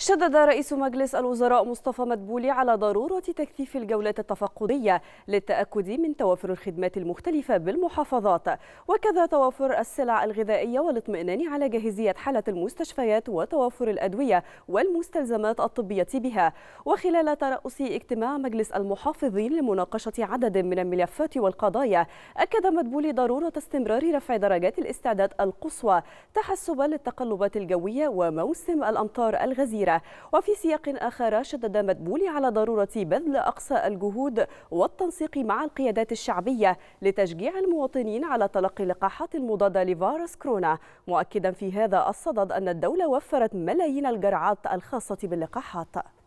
شدد رئيس مجلس الوزراء مصطفى مدبولي على ضرورة تكثيف الجولات التفقدية للتأكد من توافر الخدمات المختلفة بالمحافظات وكذا توافر السلع الغذائية والاطمئنان على جاهزية حالة المستشفيات وتوافر الأدوية والمستلزمات الطبية بها وخلال ترأس اجتماع مجلس المحافظين لمناقشة عدد من الملفات والقضايا أكد مدبولي ضرورة استمرار رفع درجات الاستعداد القصوى تحسبا للتقلبات الجوية وموسم الأمطار الغزيرة كبيرة وفي سياق آخر شدد مدبولي على ضرورة بذل أقصى الجهود والتنسيق مع القيادات الشعبية لتشجيع المواطنين على تلقي اللقاحات المضادة لفيروس كورونا مؤكدا في هذا الصدد أن الدولة وفرت ملايين الجرعات الخاصة باللقاحات